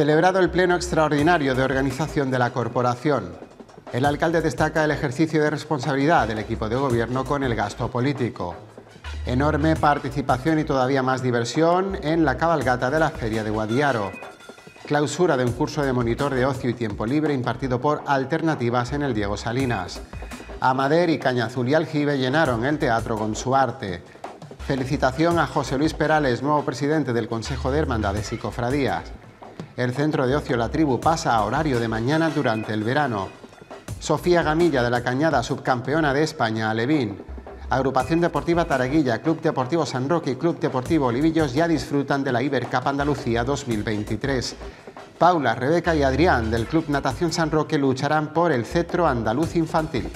celebrado el Pleno Extraordinario de Organización de la Corporación. El alcalde destaca el ejercicio de responsabilidad del equipo de gobierno con el gasto político. Enorme participación y todavía más diversión en la cabalgata de la Feria de Guadiaro. Clausura de un curso de monitor de ocio y tiempo libre impartido por Alternativas en el Diego Salinas. Amader y Caña y Aljibe llenaron el teatro con su arte. Felicitación a José Luis Perales, nuevo presidente del Consejo de Hermandades y Cofradías. El centro de ocio La Tribu pasa a horario de mañana durante el verano. Sofía Gamilla de la Cañada, subcampeona de España, Alevín. Agrupación Deportiva Taraguilla, Club Deportivo San Roque y Club Deportivo Olivillos ya disfrutan de la Ibercap Andalucía 2023. Paula, Rebeca y Adrián del Club Natación San Roque lucharán por el cetro andaluz infantil.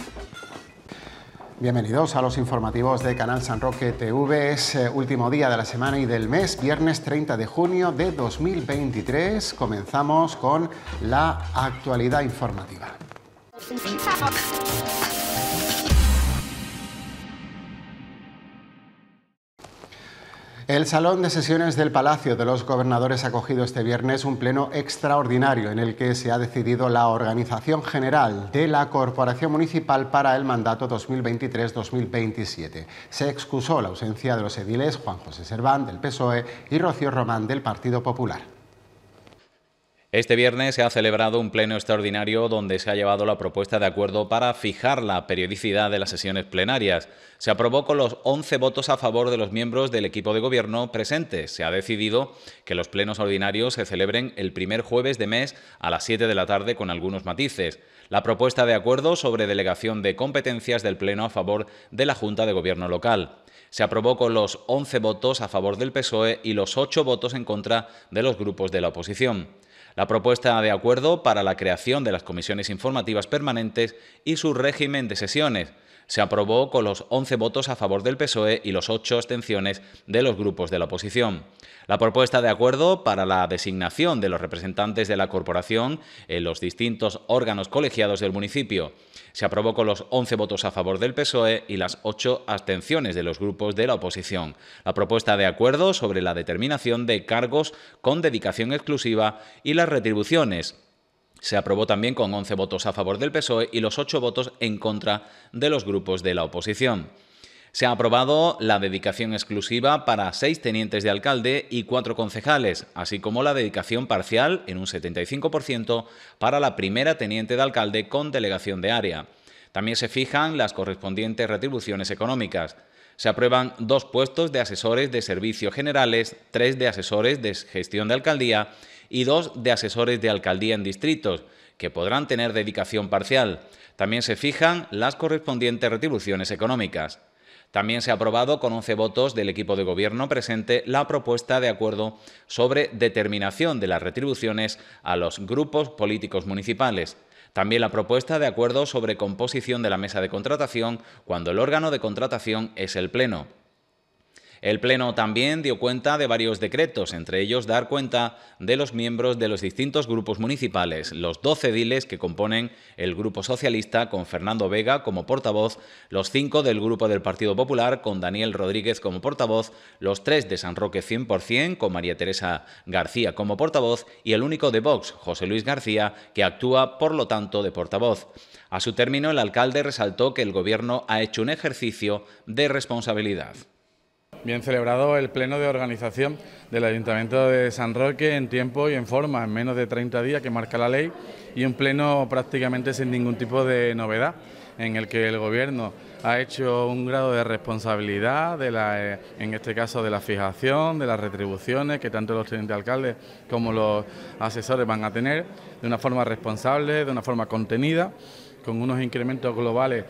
Bienvenidos a los informativos de Canal San Roque TV. Es eh, último día de la semana y del mes, viernes 30 de junio de 2023. Comenzamos con la actualidad informativa. El Salón de Sesiones del Palacio de los Gobernadores ha acogido este viernes un pleno extraordinario en el que se ha decidido la organización general de la Corporación Municipal para el mandato 2023-2027. Se excusó la ausencia de los ediles Juan José Serván del PSOE y Rocío Román del Partido Popular. Este viernes se ha celebrado un pleno extraordinario donde se ha llevado la propuesta de acuerdo para fijar la periodicidad de las sesiones plenarias. Se aprobó con los 11 votos a favor de los miembros del equipo de gobierno presentes. Se ha decidido que los plenos ordinarios se celebren el primer jueves de mes a las 7 de la tarde con algunos matices. La propuesta de acuerdo sobre delegación de competencias del pleno a favor de la Junta de Gobierno local. Se aprobó con los 11 votos a favor del PSOE y los 8 votos en contra de los grupos de la oposición la propuesta de acuerdo para la creación de las comisiones informativas permanentes y su régimen de sesiones. Se aprobó con los 11 votos a favor del PSOE y los 8 abstenciones de los grupos de la oposición. La propuesta de acuerdo para la designación de los representantes de la corporación en los distintos órganos colegiados del municipio se aprobó con los 11 votos a favor del PSOE y las 8 abstenciones de los grupos de la oposición. La propuesta de acuerdo sobre la determinación de cargos con dedicación exclusiva y las retribuciones se aprobó también con 11 votos a favor del PSOE y los 8 votos en contra de los grupos de la oposición. Se ha aprobado la dedicación exclusiva para seis tenientes de alcalde y cuatro concejales, así como la dedicación parcial en un 75% para la primera teniente de alcalde con delegación de área. También se fijan las correspondientes retribuciones económicas. Se aprueban dos puestos de asesores de servicios generales, tres de asesores de gestión de alcaldía y dos de asesores de alcaldía en distritos, que podrán tener dedicación parcial. También se fijan las correspondientes retribuciones económicas. También se ha aprobado con 11 votos del equipo de gobierno presente la propuesta de acuerdo sobre determinación de las retribuciones a los grupos políticos municipales. También la propuesta de acuerdo sobre composición de la mesa de contratación cuando el órgano de contratación es el Pleno. El Pleno también dio cuenta de varios decretos, entre ellos dar cuenta de los miembros de los distintos grupos municipales, los 12 diles que componen el Grupo Socialista con Fernando Vega como portavoz, los cinco del Grupo del Partido Popular con Daniel Rodríguez como portavoz, los tres de San Roque 100% con María Teresa García como portavoz y el único de Vox, José Luis García, que actúa por lo tanto de portavoz. A su término, el alcalde resaltó que el Gobierno ha hecho un ejercicio de responsabilidad. Bien celebrado el pleno de organización del Ayuntamiento de San Roque en tiempo y en forma, en menos de 30 días que marca la ley y un pleno prácticamente sin ningún tipo de novedad en el que el Gobierno ha hecho un grado de responsabilidad, de la, eh, en este caso de la fijación, de las retribuciones que tanto los tenientes alcaldes como los asesores van a tener, de una forma responsable, de una forma contenida, con unos incrementos globales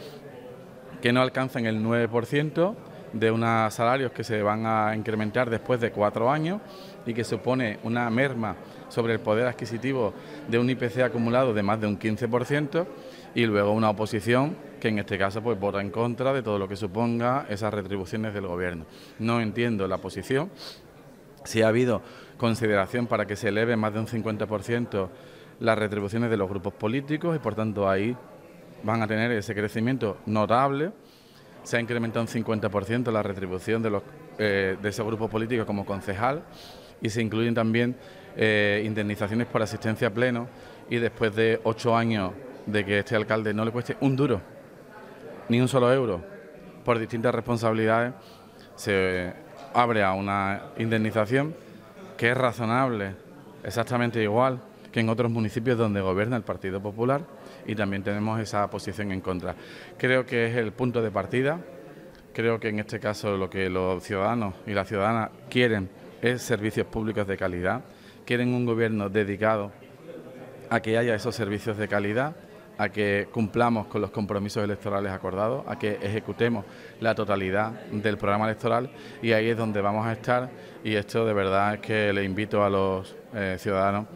que no alcanzan el 9% de unos salarios que se van a incrementar después de cuatro años y que supone una merma sobre el poder adquisitivo de un IPC acumulado de más de un 15% y luego una oposición que en este caso pues vota en contra de todo lo que suponga esas retribuciones del gobierno. No entiendo la posición. Si ha habido consideración para que se eleve más de un 50% las retribuciones de los grupos políticos y por tanto ahí van a tener ese crecimiento notable se ha incrementado un 50% la retribución de, los, eh, de ese grupo político como concejal y se incluyen también eh, indemnizaciones por asistencia a pleno y después de ocho años de que este alcalde no le cueste un duro, ni un solo euro, por distintas responsabilidades, se abre a una indemnización que es razonable, exactamente igual que en otros municipios donde gobierna el Partido Popular y también tenemos esa posición en contra. Creo que es el punto de partida, creo que en este caso lo que los ciudadanos y las ciudadanas quieren es servicios públicos de calidad, quieren un gobierno dedicado a que haya esos servicios de calidad a que cumplamos con los compromisos electorales acordados, a que ejecutemos la totalidad del programa electoral y ahí es donde vamos a estar y esto de verdad es que le invito a los eh, ciudadanos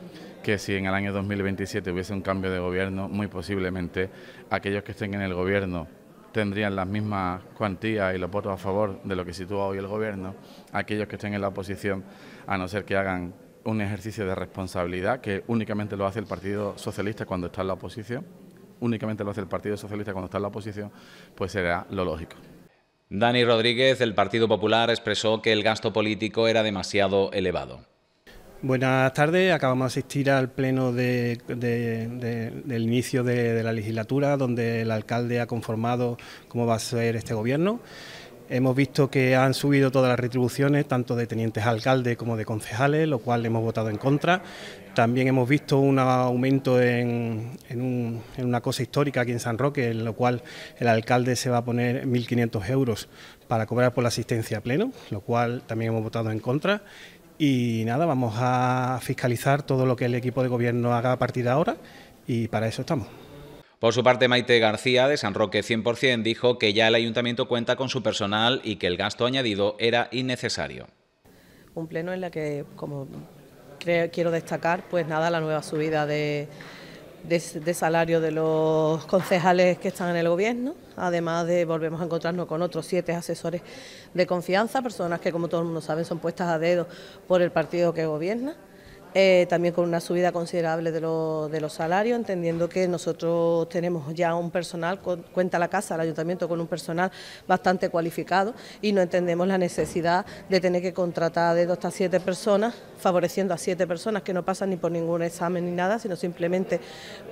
que si en el año 2027 hubiese un cambio de gobierno, muy posiblemente aquellos que estén en el gobierno tendrían las mismas cuantías y los votos a favor de lo que sitúa hoy el gobierno, aquellos que estén en la oposición, a no ser que hagan un ejercicio de responsabilidad que únicamente lo hace el Partido Socialista cuando está en la oposición, únicamente lo hace el Partido Socialista cuando está en la oposición, pues será lo lógico. Dani Rodríguez, del Partido Popular, expresó que el gasto político era demasiado elevado. Buenas tardes. Acabamos de asistir al pleno del inicio de, la legislatura, donde el alcalde ha conformado cómo va a ser este gobierno. Hemos visto que han subido todas las retribuciones, tanto de tenientes alcaldes como de concejales, lo cual hemos votado en contra. También hemos visto un aumento en, en una cosa histórica aquí en San Roque, en lo cual el alcalde se va a poner 1.500 euros para cobrar por la asistencia a pleno, lo cual también hemos votado en contra. Y nada, vamos a fiscalizar todo lo que el equipo de gobierno haga a partir de ahora y para eso estamos. Por su parte, Maite García, de San Roque 100%, dijo que ya el ayuntamiento cuenta con su personal y que el gasto añadido era innecesario. Un pleno en la que, como quiero destacar, pues nada, la nueva subida de de, salario de los concejales que están en el gobierno, además de volvemos a encontrarnos con otros siete asesores de confianza, personas que como todo el mundo sabe son puestas a dedo por el partido que gobierna. Eh, también con una subida considerable de, los salarios, entendiendo que nosotros tenemos ya un personal, cuenta la casa, el ayuntamiento, con un personal bastante cualificado y no entendemos la necesidad de tener que contratar de dos a siete personas, favoreciendo a siete personas que no pasan ni por ningún examen ni nada, sino simplemente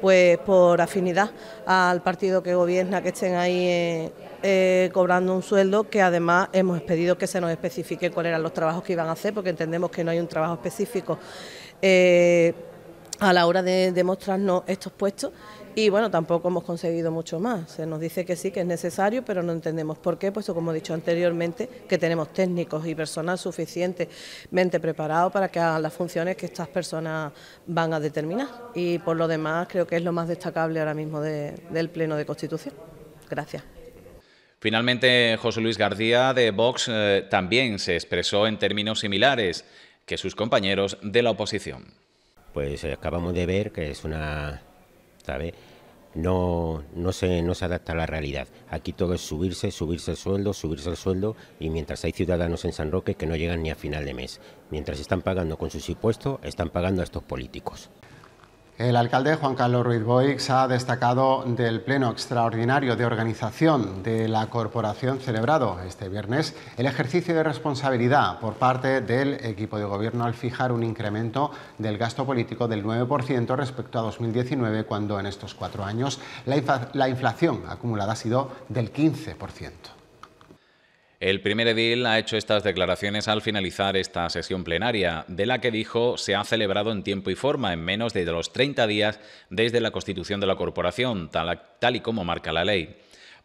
pues por afinidad al partido que gobierna, que estén ahí eh, eh, cobrando un sueldo que además hemos pedido que se nos especifique cuáles eran los trabajos que iban a hacer, porque entendemos que no hay un trabajo específico eh, a la hora de, mostrarnos estos puestos y bueno, tampoco hemos conseguido mucho más. Se nos dice que sí, que es necesario, pero no entendemos por qué, puesto como he dicho anteriormente, que tenemos técnicos y personal suficientemente preparado para que hagan las funciones que estas personas van a determinar. Y por lo demás, creo que es lo más destacable ahora mismo del Pleno de Constitución. Gracias. Finalmente, José Luis García de Vox eh, también se expresó en términos similares que sus compañeros de la oposición. Pues eh, acabamos de ver que es una, ¿sabe? No, no, se, no se adapta a la realidad. Aquí todo es subirse, subirse el sueldo, subirse el sueldo y mientras hay ciudadanos en San Roque que no llegan ni a final de mes. Mientras están pagando con sus impuestos, están pagando a estos políticos. El alcalde Juan Carlos Ruiz Boix ha destacado del pleno extraordinario de organización de la corporación celebrado este viernes el ejercicio de responsabilidad por parte del equipo de gobierno al fijar un incremento del gasto político del 9% respecto a 2019, cuando en estos cuatro años la, inflación acumulada ha sido del 15%. El primer edil ha hecho estas declaraciones al finalizar esta sesión plenaria, de la que dijo se ha celebrado en tiempo y forma, en menos de los 30 días desde la constitución de la corporación, tal, tal y como marca la ley.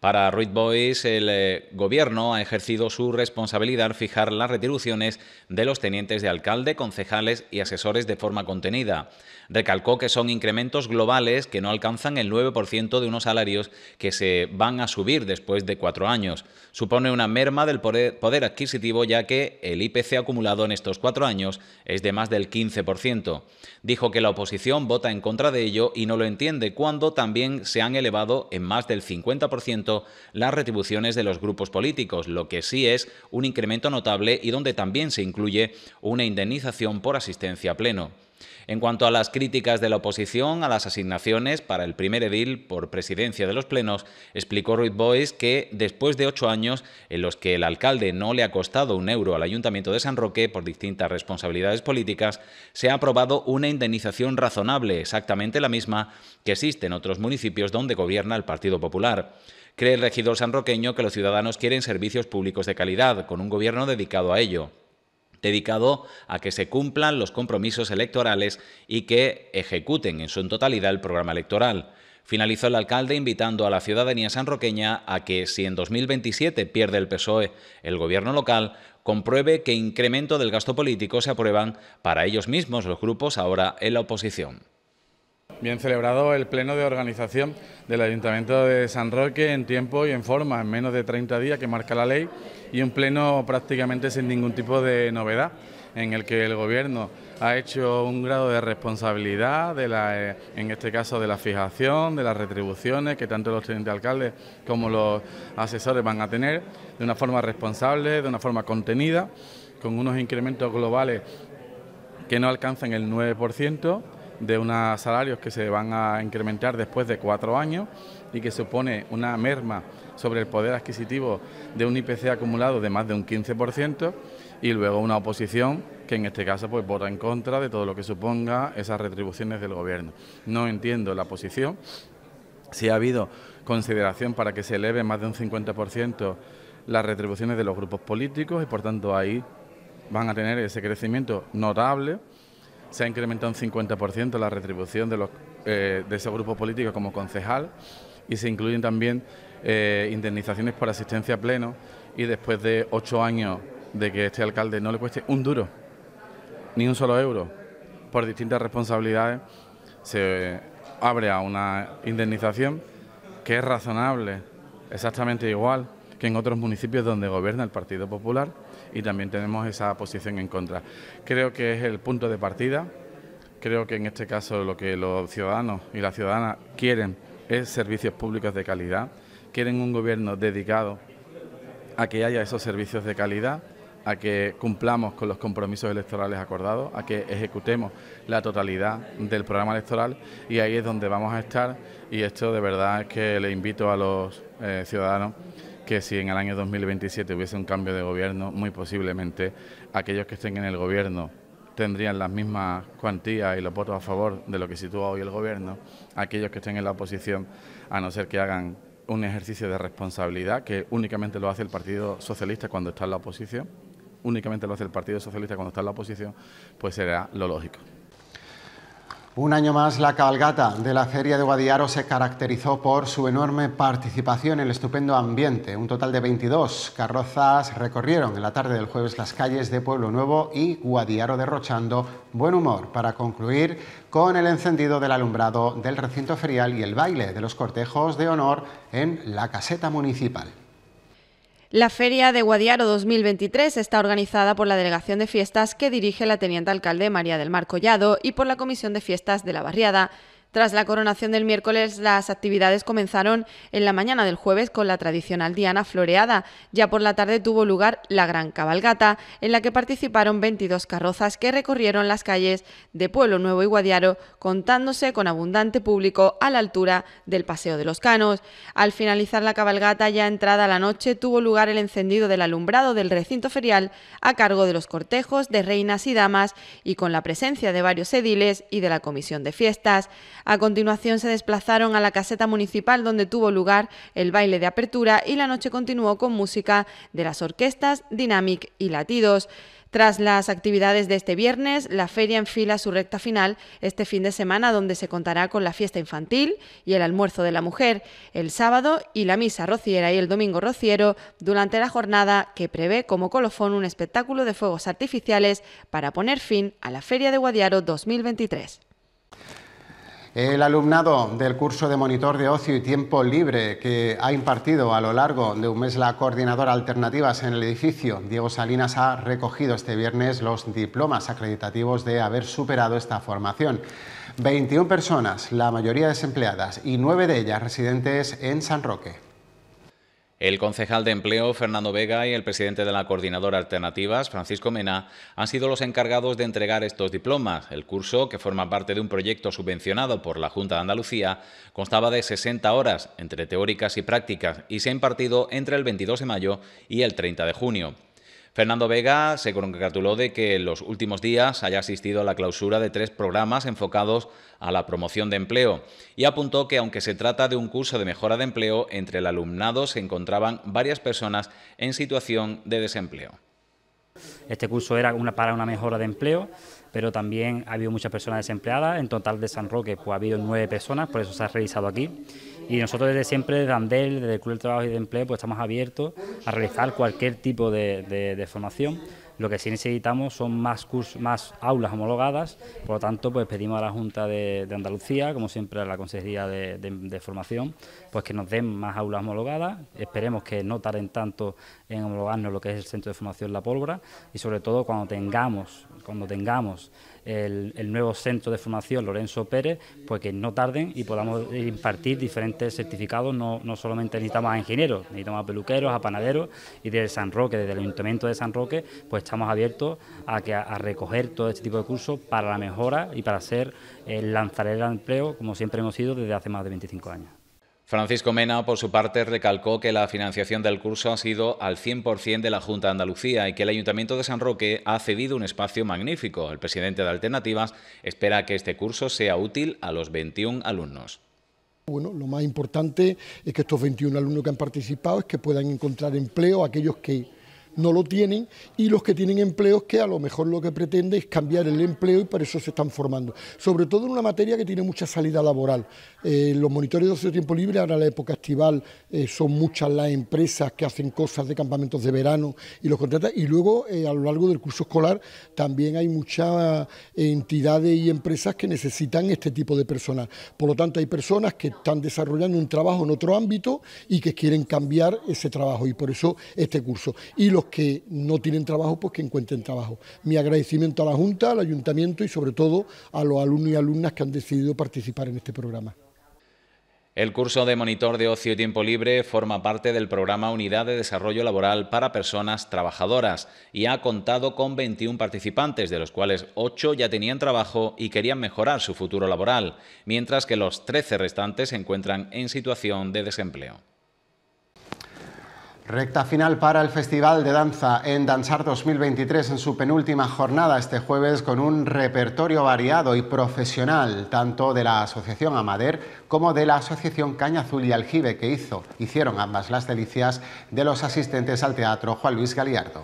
Para Ruiz Boys, el eh, gobierno ha ejercido su responsabilidad fijar las retribuciones de los tenientes de alcalde, concejales y asesores de forma contenida. Recalcó que son incrementos globales que no alcanzan el 9% de unos salarios que se van a subir después de cuatro años. Supone una merma del poder adquisitivo ya que el IPC acumulado en estos cuatro años es de más del 15%. Dijo que la oposición vota en contra de ello y no lo entiende cuando también se han elevado en más del 50% las retribuciones de los grupos políticos, lo que sí es un incremento notable y donde también se incluye una indemnización por asistencia pleno. En cuanto a las críticas de la oposición a las asignaciones para el primer edil por presidencia de los plenos, explicó Ruiz Bois que después de ocho años en los que el alcalde no le ha costado un euro al ayuntamiento de San Roque por distintas responsabilidades políticas, se ha aprobado una indemnización razonable, exactamente la misma que existe en otros municipios donde gobierna el Partido Popular. Cree el regidor sanroqueño que los ciudadanos quieren servicios públicos de calidad, con un gobierno dedicado a ello dedicado a que se cumplan los compromisos electorales y que ejecuten en su totalidad el programa electoral. Finalizó el alcalde invitando a la ciudadanía sanroqueña a que, si en 2027 pierde el PSOE el gobierno local, compruebe que incremento del gasto político se aprueban para ellos mismos los grupos ahora en la oposición. Bien celebrado el pleno de organización del Ayuntamiento de San Roque en tiempo y en forma, en menos de 30 días que marca la ley y un pleno prácticamente sin ningún tipo de novedad en el que el Gobierno ha hecho un grado de responsabilidad, de la, eh, en este caso de la fijación, de las retribuciones que tanto los tenientes alcaldes como los asesores van a tener, de una forma responsable, de una forma contenida, con unos incrementos globales que no alcanzan el 9% de unos salarios que se van a incrementar después de cuatro años y que supone una merma sobre el poder adquisitivo de un IPC acumulado de más de un 15% y luego una oposición que en este caso pues vota en contra de todo lo que suponga esas retribuciones del gobierno. No entiendo la posición. Si ha habido consideración para que se eleve más de un 50% las retribuciones de los grupos políticos y por tanto ahí van a tener ese crecimiento notable se ha incrementado un 50% la retribución de, los, eh, de ese grupo político como concejal y se incluyen también eh, indemnizaciones por asistencia a pleno y después de ocho años de que este alcalde no le cueste un duro, ni un solo euro, por distintas responsabilidades, se abre a una indemnización que es razonable, exactamente igual que en otros municipios donde gobierna el Partido Popular y también tenemos esa posición en contra. Creo que es el punto de partida, creo que en este caso lo que los ciudadanos y las ciudadanas quieren es servicios públicos de calidad, quieren un gobierno dedicado a que haya esos servicios de calidad a que cumplamos con los compromisos electorales acordados, a que ejecutemos la totalidad del programa electoral y ahí es donde vamos a estar y esto de verdad es que le invito a los eh, ciudadanos que si en el año 2027 hubiese un cambio de gobierno, muy posiblemente aquellos que estén en el gobierno tendrían las mismas cuantías y los votos a favor de lo que sitúa hoy el gobierno, aquellos que estén en la oposición, a no ser que hagan un ejercicio de responsabilidad que únicamente lo hace el Partido Socialista cuando está en la oposición, únicamente lo hace el Partido Socialista cuando está en la oposición, pues será lo lógico. Un año más, la cabalgata de la Feria de Guadiaro se caracterizó por su enorme participación en el estupendo ambiente. Un total de 22 carrozas recorrieron en la tarde del jueves las calles de Pueblo Nuevo y Guadiaro derrochando buen humor para concluir con el encendido del alumbrado del recinto ferial y el baile de los cortejos de honor en la caseta municipal. La Feria de Guadiaro 2023 está organizada por la Delegación de Fiestas que dirige la Teniente Alcalde María del Mar Collado y por la Comisión de Fiestas de la Barriada, tras la coronación del miércoles, las actividades comenzaron en la mañana del jueves con la tradicional diana floreada. Ya por la tarde tuvo lugar la gran cabalgata, en la que participaron 22 carrozas que recorrieron las calles de Pueblo Nuevo y Guadiaro, contándose con abundante público a la altura del Paseo de los Canos. Al finalizar la cabalgata, ya entrada la noche, tuvo lugar el encendido del alumbrado del recinto ferial a cargo de los cortejos de reinas y damas y con la presencia de varios ediles y de la Comisión de Fiestas. A continuación se desplazaron a la caseta municipal donde tuvo lugar el baile de apertura y la noche continuó con música de las orquestas Dynamic y Latidos. Tras las actividades de este viernes, la feria enfila su recta final este fin de semana, donde se contará con la fiesta infantil y el almuerzo de la mujer, el sábado y la misa rociera y el domingo rociero durante la jornada que prevé como colofón un espectáculo de fuegos artificiales para poner fin a la Feria de Guadiaro 2023. El alumnado del curso de monitor de ocio y tiempo libre que ha impartido a lo largo de un mes la coordinadora Alternativas en el edificio, Diego Salinas, ha recogido este viernes los diplomas acreditativos de haber superado esta formación. 21 personas, la mayoría desempleadas y 9 de ellas residentes en San Roque. El concejal de empleo, Fernando Vega, y el presidente de la coordinadora Alternativas, Francisco Mena, han sido los encargados de entregar estos diplomas. El curso, que forma parte de un proyecto subvencionado por la Junta de Andalucía, constaba de 60 horas entre teóricas y prácticas y se ha impartido entre el 22 de mayo y el 30 de junio. Fernando Vega se congratuló de que en los últimos días haya asistido a la clausura de tres programas enfocados a la promoción de empleo y apuntó que aunque se trata de un curso de mejora de empleo, entre el alumnado se encontraban varias personas en situación de desempleo. Este curso era para una mejora de empleo pero también ha habido muchas personas desempleadas. En total de San Roque pues, ha habido nueve personas, por eso se ha realizado aquí. Y nosotros desde siempre, desde ANDEL, desde el Club de Trabajo y de Empleo, pues estamos abiertos a realizar cualquier tipo de, de, de formación lo que sí necesitamos son más cursos, más aulas homologadas, por lo tanto, pues pedimos a la Junta de, Andalucía, como siempre a la Consejería de, Formación, pues que nos den más aulas homologadas. Esperemos que no tarden tanto en homologarnos lo que es el Centro de Formación La Pólvora y sobre todo cuando tengamos, cuando tengamos el, nuevo centro de formación Lorenzo Pérez, pues que no tarden y podamos impartir diferentes certificados, no, solamente necesitamos a ingenieros, necesitamos a peluqueros, a panaderos y desde San Roque, desde el Ayuntamiento de San Roque, pues estamos abiertos a, que, a recoger todo este tipo de cursos para la mejora y para ser el empleo, como siempre hemos sido desde hace más de 25 años. Francisco Mena, por su parte, recalcó que la financiación del curso ha sido al 100% de la Junta de Andalucía y que el Ayuntamiento de San Roque ha cedido un espacio magnífico. El presidente de Alternativas espera que este curso sea útil a los 21 alumnos. Bueno, lo más importante es que estos 21 alumnos que han participado es que puedan encontrar empleo aquellos que no lo tienen y los que tienen empleos que a lo mejor lo que pretende es cambiar el empleo y para eso se están formando. Sobre todo en una materia que tiene mucha salida laboral. Eh, los monitores de ocio tiempo libre, ahora en la época estival, eh, son muchas las empresas que hacen cosas de campamentos de verano y los contratan. Y luego eh, a lo largo del curso escolar también hay muchas entidades y empresas que necesitan este tipo de personal. Por lo tanto, hay personas que están desarrollando un trabajo en otro ámbito y que quieren cambiar ese trabajo y por eso este curso. Y que no tienen trabajo, pues que encuentren trabajo. Mi agradecimiento a la Junta, al Ayuntamiento y sobre todo a los alumnos y alumnas que han decidido participar en este programa. El curso de monitor de ocio y tiempo libre forma parte del programa Unidad de Desarrollo Laboral para Personas Trabajadoras y ha contado con 21 participantes, de los cuales 8 ya tenían trabajo y querían mejorar su futuro laboral, mientras que los 13 restantes se encuentran en situación de desempleo. Recta final para el Festival de Danza en Danzar 2023 en su penúltima jornada este jueves con un repertorio variado y profesional tanto de la Asociación Amader como de la Asociación Caña Azul y Aljibe que hizo, hicieron ambas las delicias de los asistentes al teatro Juan Luis Galiardo.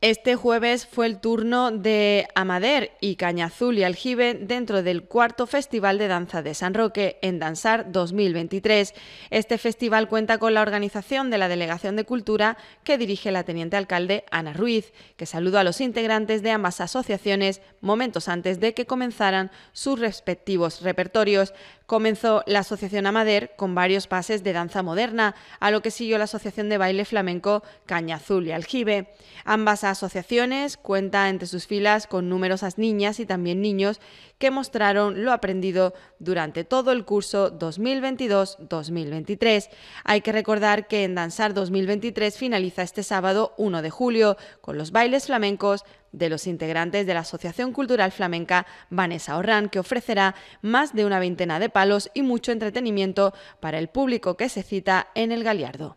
Este jueves fue el turno de Amader y Cañazul y Aljibe dentro del cuarto Festival de Danza de San Roque en Danzar 2023. Este festival cuenta con la organización de la Delegación de Cultura que dirige la teniente alcalde Ana Ruiz, que saludó a los integrantes de ambas asociaciones momentos antes de que comenzaran sus respectivos repertorios. Comenzó la Asociación Amader con varios pases de danza moderna, a lo que siguió la Asociación de Baile Flamenco Cañazul y Aljibe. Ambas asociaciones cuenta entre sus filas con numerosas niñas y también niños que mostraron lo aprendido durante todo el curso 2022-2023. Hay que recordar que en Danzar 2023 finaliza este sábado 1 de julio con los bailes flamencos de los integrantes de la Asociación Cultural Flamenca Vanessa Orrán, que ofrecerá más de una veintena de palos y mucho entretenimiento para el público que se cita en el Galiardo.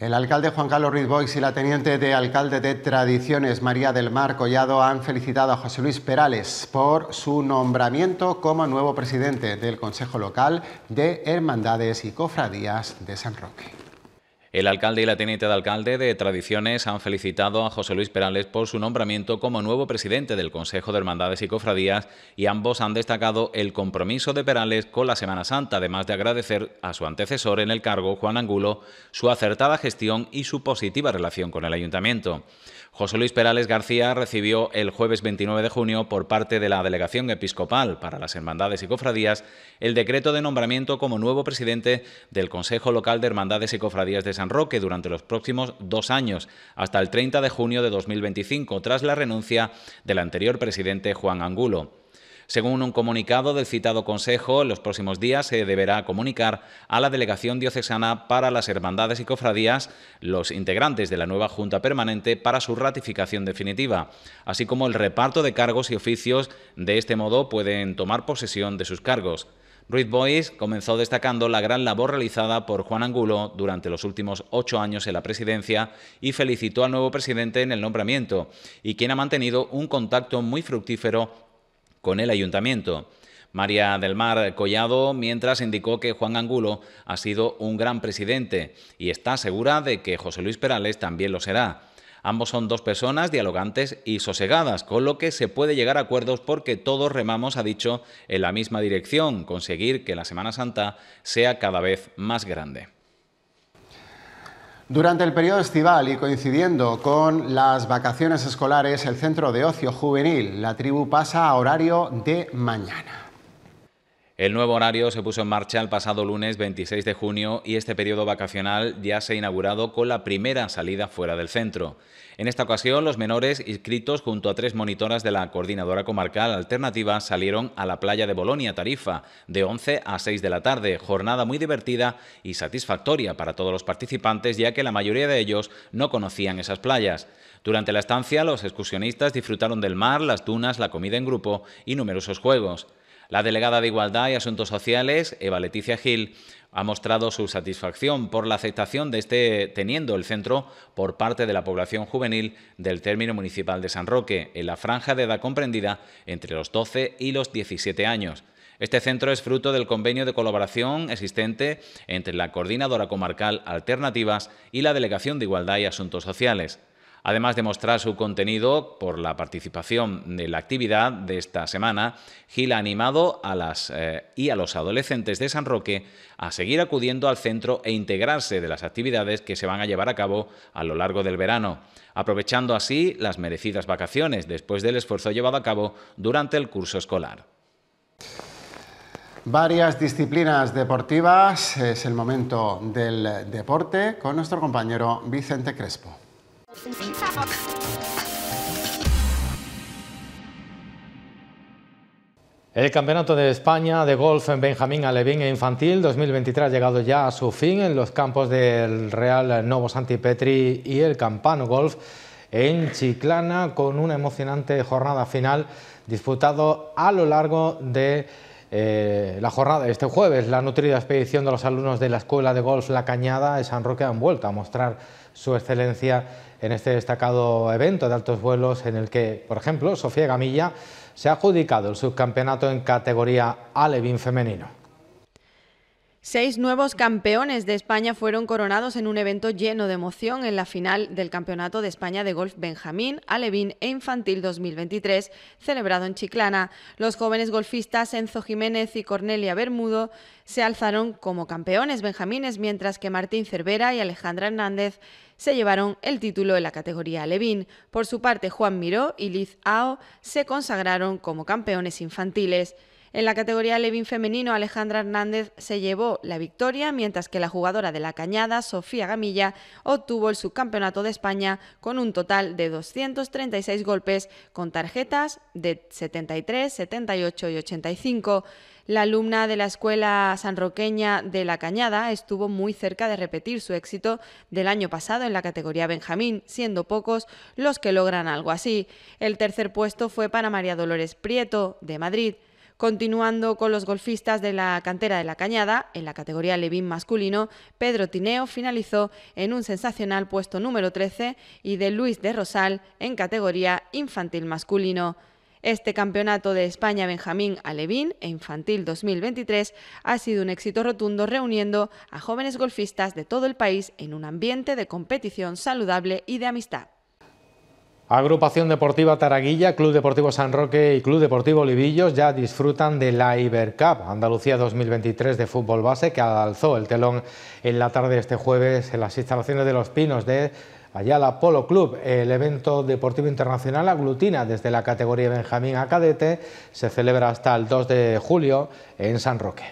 El alcalde Juan Carlos Ruiz y la teniente de alcalde de Tradiciones, María del Mar Collado, han felicitado a José Luis Perales por su nombramiento como nuevo presidente del Consejo Local de Hermandades y Cofradías de San Roque. El alcalde y la teniente de alcalde de Tradiciones han felicitado a José Luis Perales por su nombramiento como nuevo presidente del Consejo de Hermandades y Cofradías y ambos han destacado el compromiso de Perales con la Semana Santa, además de agradecer a su antecesor en el cargo, Juan Angulo, su acertada gestión y su positiva relación con el ayuntamiento. José Luis Perales García recibió el jueves 29 de junio por parte de la Delegación Episcopal para las Hermandades y Cofradías el decreto de nombramiento como nuevo presidente del Consejo Local de Hermandades y Cofradías de San Roque durante los próximos dos años, hasta el 30 de junio de 2025, tras la renuncia del anterior presidente Juan Angulo. Según un comunicado del citado Consejo, en los próximos días se deberá comunicar a la Delegación Diocesana para las Hermandades y Cofradías los integrantes de la nueva Junta Permanente para su ratificación definitiva, así como el reparto de cargos y oficios. De este modo pueden tomar posesión de sus cargos. Ruiz Bois comenzó destacando la gran labor realizada por Juan Angulo durante los últimos ocho años en la presidencia y felicitó al nuevo presidente en el nombramiento, y quien ha mantenido un contacto muy fructífero con el ayuntamiento. María del Mar Collado, mientras indicó que Juan Angulo ha sido un gran presidente y está segura de que José Luis Perales también lo será. Ambos son dos personas dialogantes y sosegadas, con lo que se puede llegar a acuerdos porque todos remamos, ha dicho, en la misma dirección, conseguir que la Semana Santa sea cada vez más grande. Durante el periodo estival y coincidiendo con las vacaciones escolares, el Centro de Ocio Juvenil, la tribu pasa a horario de mañana. El nuevo horario se puso en marcha el pasado lunes 26 de junio y este periodo vacacional ya se ha inaugurado con la primera salida fuera del centro. En esta ocasión, los menores inscritos junto a tres monitoras de la Coordinadora Comarcal Alternativa salieron a la playa de Bolonia, Tarifa, de 11 a 6 de la tarde, jornada muy divertida y satisfactoria para todos los participantes ya que la mayoría de ellos no conocían esas playas. Durante la estancia, los excursionistas disfrutaron del mar, las dunas, la comida en grupo y numerosos juegos. La delegada de Igualdad y Asuntos Sociales, Eva Leticia Gil, ha mostrado su satisfacción por la aceptación de este teniendo el centro por parte de la población juvenil del término municipal de San Roque, en la franja de edad comprendida entre los 12 y los 17 años. Este centro es fruto del convenio de colaboración existente entre la Coordinadora Comarcal Alternativas y la Delegación de Igualdad y Asuntos Sociales además de mostrar su contenido por la participación de la actividad de esta semana, Gil ha animado a las eh, y a los adolescentes de San Roque a seguir acudiendo al centro e integrarse de las actividades que se van a llevar a cabo a lo largo del verano, aprovechando así las merecidas vacaciones después del esfuerzo llevado a cabo durante el curso escolar. Varias disciplinas deportivas, es el momento del deporte con nuestro compañero Vicente Crespo. El Campeonato de España de Golf en Benjamín Alevín e Infantil 2023 ha llegado ya a su fin en los campos del Real Novo Santi Petri y el Campano Golf en Chiclana con una emocionante jornada final disputado a lo largo de eh, la jornada de este jueves, la nutrida expedición de los alumnos de la Escuela de Golf La Cañada de San Roque han vuelto a mostrar su excelencia en este destacado evento de altos vuelos en el que, por ejemplo, Sofía Gamilla se ha adjudicado el subcampeonato en categoría Alevin femenino. Seis nuevos campeones de España fueron coronados en un evento lleno de emoción en la final del Campeonato de España de Golf Benjamín, Alevín e Infantil 2023, celebrado en Chiclana. Los jóvenes golfistas Enzo Jiménez y Cornelia Bermudo se alzaron como campeones benjamines, mientras que Martín Cervera y Alejandra Hernández se llevaron el título en la categoría Alevín. Por su parte, Juan Miró y Liz Ao se consagraron como campeones infantiles. En la categoría Levin femenino, Alejandra Hernández se llevó la victoria, mientras que la jugadora de la Cañada, Sofía Gamilla, obtuvo el subcampeonato de España con un total de 236 golpes con tarjetas de 73, 78 y 85. La alumna de la Escuela Sanroqueña de La Cañada estuvo muy cerca de repetir su éxito del año pasado en la categoría Benjamín, siendo pocos los que logran algo así. El tercer puesto fue para María Dolores Prieto, de Madrid. Continuando con los golfistas de la cantera de la Cañada, en la categoría Levín masculino, Pedro Tineo finalizó en un sensacional puesto número 13 y de Luis de Rosal en categoría infantil masculino. Este campeonato de España Benjamín Alevín e Infantil 2023 ha sido un éxito rotundo reuniendo a jóvenes golfistas de todo el país en un ambiente de competición saludable y de amistad. Agrupación Deportiva Taraguilla, Club Deportivo San Roque y Club Deportivo Olivillos ya disfrutan de la Ibercup Andalucía 2023 de fútbol base que alzó el telón en la tarde de este jueves en las instalaciones de Los Pinos de Ayala Polo Club. El evento deportivo internacional aglutina desde la categoría Benjamín a Cadete. Se celebra hasta el 2 de julio en San Roque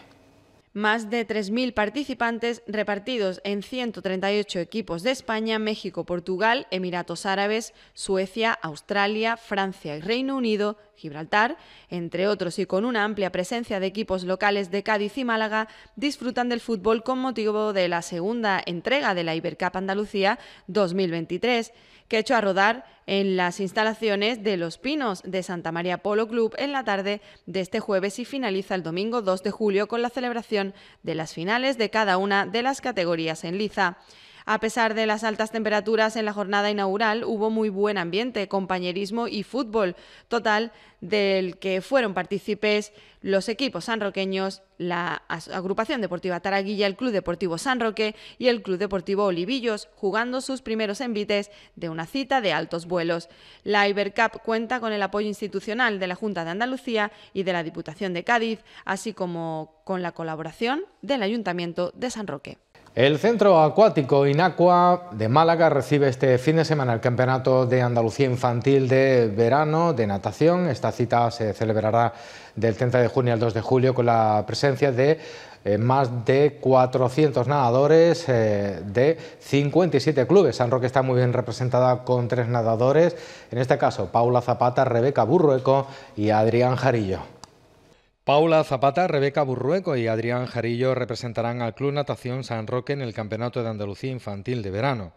más de 3.000 participantes repartidos en 138 equipos de España, México, Portugal, Emiratos Árabes, Suecia, Australia, Francia y Reino Unido, Gibraltar, entre otros, y con una amplia presencia de equipos locales de Cádiz y Málaga, disfrutan del fútbol con motivo de la segunda entrega de la Ibercap Andalucía 2023 que hecho a rodar en las instalaciones de Los Pinos de Santa María Polo Club en la tarde de este jueves y finaliza el domingo 2 de julio con la celebración de las finales de cada una de las categorías en liza. A pesar de las altas temperaturas en la jornada inaugural, hubo muy buen ambiente, compañerismo y fútbol total del que fueron partícipes los equipos sanroqueños, la agrupación deportiva Taraguilla, el Club Deportivo San Roque y el Club Deportivo Olivillos, jugando sus primeros envites de una cita de altos vuelos. La Ibercup cuenta con el apoyo institucional de la Junta de Andalucía y de la Diputación de Cádiz, así como con la colaboración del Ayuntamiento de San Roque. El Centro Acuático Inacua de Málaga recibe este fin de semana el Campeonato de Andalucía Infantil de Verano de Natación. Esta cita se celebrará del 30 de junio al 2 de julio con la presencia de eh, más de 400 nadadores eh, de 57 clubes. San Roque está muy bien representada con tres nadadores, en este caso Paula Zapata, Rebeca Burrueco y Adrián Jarillo. Paula Zapata, Rebeca Burrueco y Adrián Jarillo representarán al Club Natación San Roque en el Campeonato de Andalucía Infantil de Verano.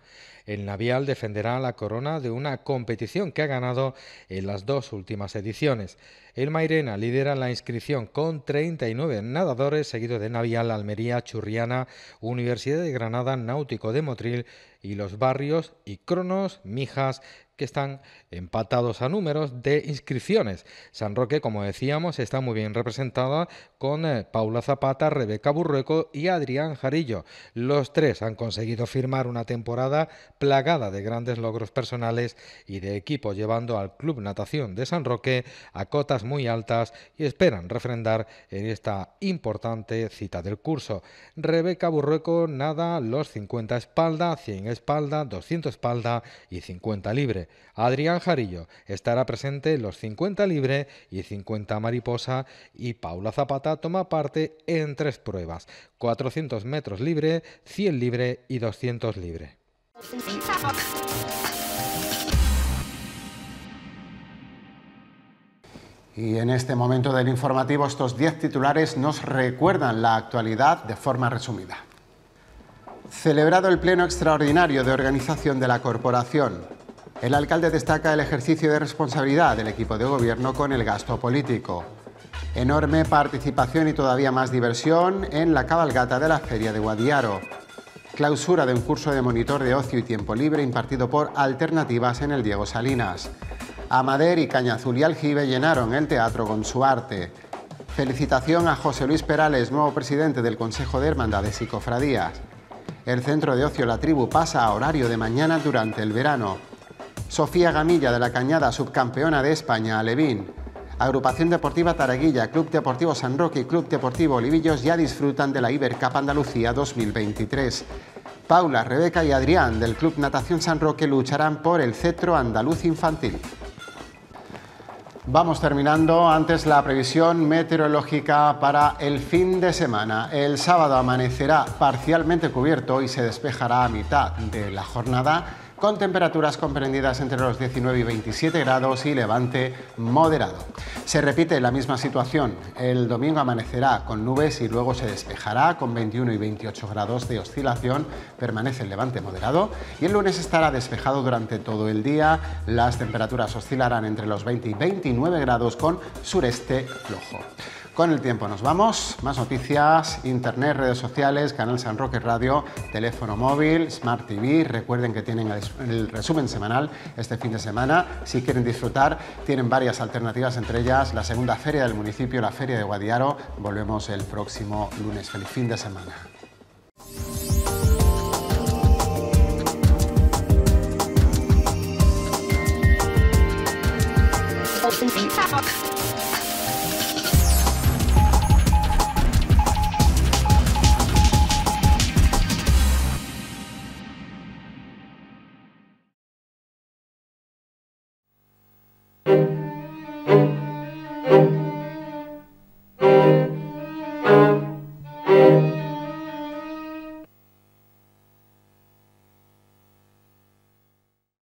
El Navial defenderá la corona de una competición que ha ganado en las dos últimas ediciones. El Mairena lidera la inscripción con 39 nadadores, seguido de Navial, Almería, Churriana, Universidad de Granada, Náutico de Motril y los barrios y Cronos, Mijas, que están empatados a números de inscripciones. San Roque, como decíamos, está muy bien representada con eh, Paula Zapata, Rebeca Burrueco y Adrián Jarillo. Los tres han conseguido firmar una temporada plagada de grandes logros personales y de equipo, llevando al Club Natación de San Roque a cotas muy altas y esperan refrendar en esta importante cita del curso. Rebeca Burrueco nada los 50 espalda, 100 espalda, 200 espalda y 50 libre. Adrián Jarillo estará presente en los 50 libre y 50 mariposa y Paula Zapata toma parte en tres pruebas, 400 metros libre, 100 libre y 200 libre. Y en este momento del informativo, estos 10 titulares nos recuerdan la actualidad de forma resumida. Celebrado el Pleno Extraordinario de Organización de la Corporación, el alcalde destaca el ejercicio de responsabilidad del equipo de gobierno con el gasto político. Enorme participación y todavía más diversión en la cabalgata de la Feria de Guadiaro. Clausura de un curso de monitor de ocio y tiempo libre impartido por Alternativas en el Diego Salinas. Amader y Cañazul y Aljibe llenaron el teatro con su arte. Felicitación a José Luis Perales, nuevo presidente del Consejo de Hermandades y Cofradías. El centro de ocio La Tribu pasa a horario de mañana durante el verano. Sofía Gamilla de la Cañada, subcampeona de España, Alevín. Agrupación Deportiva Taraguilla, Club Deportivo San Roque y Club Deportivo Olivillos ya disfrutan de la Ibercap Andalucía 2023. Paula, Rebeca y Adrián del Club Natación San Roque lucharán por el cetro andaluz infantil. Vamos terminando. Antes la previsión meteorológica para el fin de semana. El sábado amanecerá parcialmente cubierto y se despejará a mitad de la jornada con temperaturas comprendidas entre los 19 y 27 grados y levante moderado. Se repite la misma situación. El domingo amanecerá con nubes y luego se despejará con 21 y 28 grados de oscilación. Permanece el levante moderado y el lunes estará despejado durante todo el día. Las temperaturas oscilarán entre los 20 y 29 grados con sureste flojo. Con el tiempo nos vamos. Más noticias, internet, redes sociales, canal San Roque Radio, teléfono móvil, Smart TV. Recuerden que tienen el resumen semanal este fin de semana. Si quieren disfrutar, tienen varias alternativas, entre ellas la segunda feria del municipio, la feria de Guadiaro. Volvemos el próximo lunes. Feliz fin de semana.